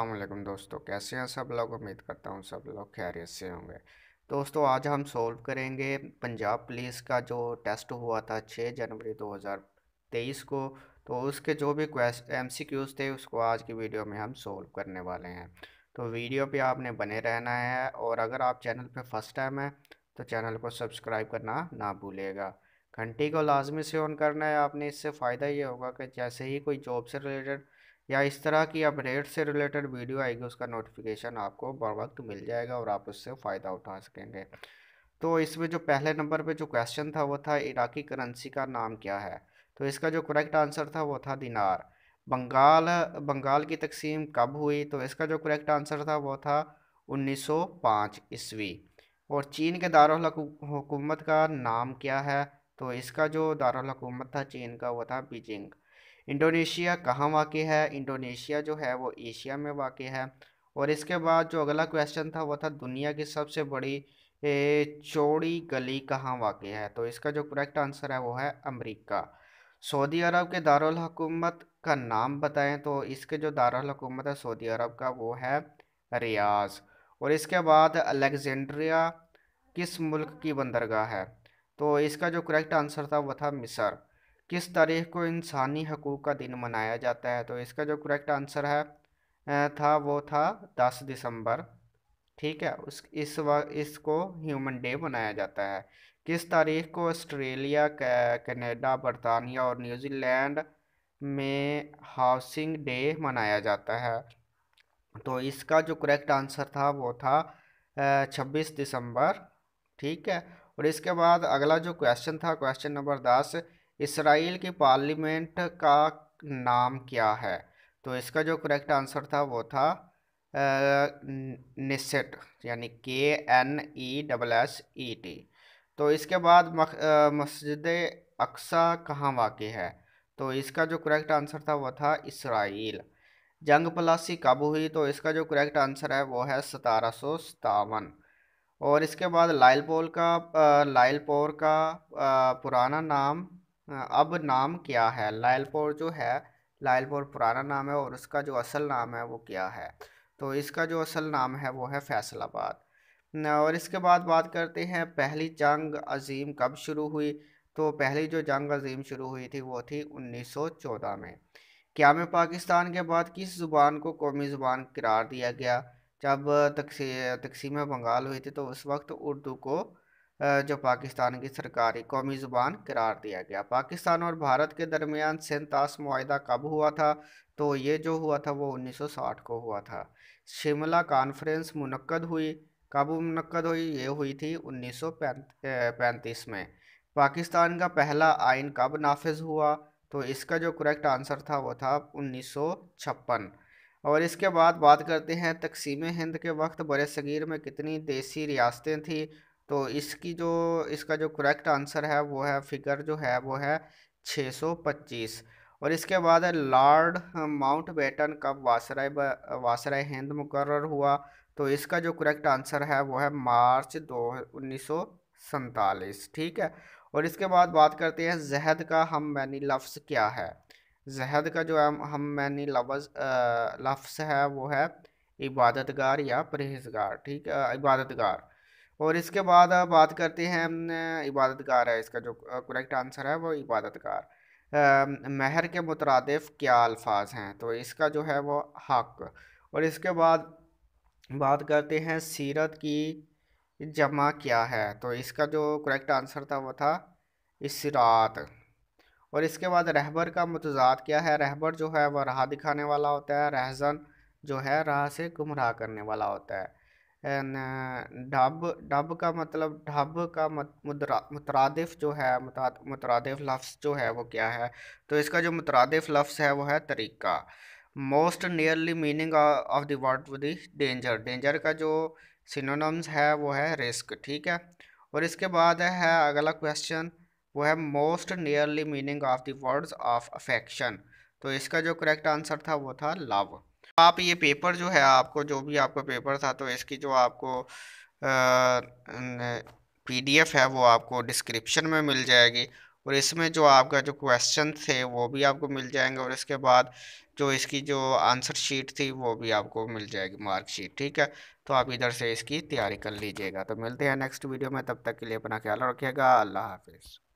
अल्लाम दोस्तों कैसे हैं सब लोग उम्मीद करता हूँ सब लोग खैरियत से होंगे दोस्तों आज हम सॉल्व करेंगे पंजाब पुलिस का जो टेस्ट हुआ था 6 जनवरी 2023 को तो उसके जो भी क्वेश्चन एम सी क्यूज़ थे उसको आज की वीडियो में हम सॉल्व करने वाले हैं तो वीडियो पे आपने बने रहना है और अगर आप चैनल पे फर्स्ट टाइम है तो चैनल को सब्सक्राइब करना ना भूलेगा घंटी को लाजमी से ऑन करना है आपने इससे फ़ायदा ये होगा कि जैसे ही कोई जॉब से रिलेटेड या इस तरह की अपडेट से रिलेटेड वीडियो आएगी उसका नोटिफिकेशन आपको बर वक्त मिल जाएगा और आप उससे फ़ायदा उठा सकेंगे तो इसमें जो पहले नंबर पे जो क्वेश्चन था वो था इराकी करेंसी का नाम क्या है तो इसका जो करेक्ट आंसर था वो था दिनार बंगाल बंगाल की तकसीम कब हुई तो इसका जो करेक्ट आंसर था वो था 1905 ईस्वी और चीन के दारकूमत का नाम क्या है तो इसका जो दारकूमत था चीन का वो था बीजिंग इंडोनेशिया कहाँ वाक़ है इंडोनेशिया जो है वो एशिया में वाक़ है और इसके बाद जो अगला क्वेश्चन था वो था दुनिया की सबसे बड़ी चौड़ी गली कहाँ वाक़ है तो इसका जो करेक्ट आंसर है वो है अमेरिका सऊदी अरब के दारुल हकूमत का नाम बताएं तो इसके जो दारुल हकूमत है सऊदी अरब का वो है रियाज और इसके बाद अलेक्जेंड्रिया किस मुल्क की बंदरगाह है तो इसका जो करेक्ट आंसर था वह था मिसर किस तारीख को इंसानी हकूक़ का दिन मनाया जाता है तो इसका जो करेक्ट आंसर है था वो था दस दिसंबर ठीक है उस इस वक्त इसको ह्यूमन डे मनाया जाता है किस तारीख को ऑस्ट्रेलिया कनाडा बरतानिया और न्यूजीलैंड में हाउसिंग डे मनाया जाता है तो इसका जो करेक्ट आंसर था वो था छब्बीस दिसंबर ठीक है और इसके बाद अगला जो क्वेश्चन था क्वेश्चन नंबर दस इसराइल की पार्लियामेंट का नाम क्या है तो इसका जो करेक्ट आंसर था वो था निसेट यानी K N E double S E T तो इसके बाद मस्जिद अक्सा कहाँ वाक़ है तो इसका जो करेक्ट आंसर था वो था इसराइल जंग पलासी कब हुई तो इसका जो करेक्ट आंसर है वो है सतारह सौ सतावन और इसके बाद लाइलपोल का लाइलपोर का पुराना नाम अब नाम क्या है लायलपुर जो है लायलपुर पुराना नाम है और उसका जो असल नाम है वो क्या है तो इसका जो असल नाम है वो है फैसलाबाद और इसके बाद बात करते हैं पहली जंग अजीम कब शुरू हुई तो पहली जो जंग अजीम शुरू हुई थी वो थी 1914 में क्या में पाकिस्तान के बाद किस ज़ुबान को कौमी ज़ुबान करार दिया गया जब तकसी तकसीम बंगाल हुई थी तो उस वक्त उर्दू को जो पाकिस्तान की सरकारी कौमी ज़ुबान करार दिया गया पाकिस्तान और भारत के दरमियान सेंतास माहा कब हुआ था तो ये जो हुआ था वो 1960 को हुआ था शिमला कॉन्फ्रेंस मुनक़द हुई कब मुनक़द हुई ये हुई थी पैंतीस में पाकिस्तान का पहला आइन कब नाफिज हुआ तो इसका जो करेक्ट आंसर था वो था छप्पन और इसके बाद बात करते हैं तकसीम हिंद के वक्त बरसगीर में कितनी देसी रियासतें थीं तो इसकी जो इसका जो करेक्ट आंसर है वो है फिगर जो है वो है 625 और इसके बाद लॉर्ड माउंट बेटन का वासराय वासराय हिंद मुकर हुआ तो इसका जो करेक्ट आंसर है वो है मार्च दो उन्नीस ठीक है और इसके बाद बात करते हैं जहद का हम मैनी लफ्ज़ क्या है जहद का जो है हम मैनी लफ्ज़ लफ्स है वो है इबादतगार या परहेजगार ठीक है इबादतगार और इसके बाद बात करते हैं इबादतगार है इसका जो करेक्ट आंसर है वो इबादतगार महर के मुतरदफ़ क्या अल्फाज हैं तो इसका जो है वो हक और इसके बाद बात करते हैं सीरत की जमा क्या है तो इसका जो करेक्ट आंसर था वो था इसरात और इसके बाद रहबर का मतजाद क्या है रहबर जो है वह राह दिखाने वाला होता है रहजन जो है राह से गुमराह करने वाला होता है ढब ढब का मतलब ढब का मत, मुद्रा मुतरदफ़ जो है मुतरदफ़ लफ्ज़ जो है वो क्या है तो इसका जो मुतरदफ़ लफ्ज़ है वो है तरीका most nearly meaning of the word with danger danger का जो सिनोनम्स है वो है रिस्क ठीक है और इसके बाद है अगला क्वेश्चन वो है most nearly meaning of the words of affection तो इसका जो करेक्ट आंसर था वो था लव तो आप ये पेपर जो है आपको जो भी आपका पेपर था तो इसकी जो आपको पीडीएफ है वो आपको डिस्क्रिप्शन में मिल जाएगी और इसमें जो आपका जो क्वेश्चन थे वो भी आपको मिल जाएंगे और इसके बाद जो इसकी जो आंसर शीट थी वो भी आपको मिल जाएगी मार्क शीट ठीक है तो आप इधर से इसकी तैयारी कर लीजिएगा तो मिलते हैं नेक्स्ट वीडियो में तब तक के लिए अपना ख्याल रखिएगा अल्लाह हाफिज़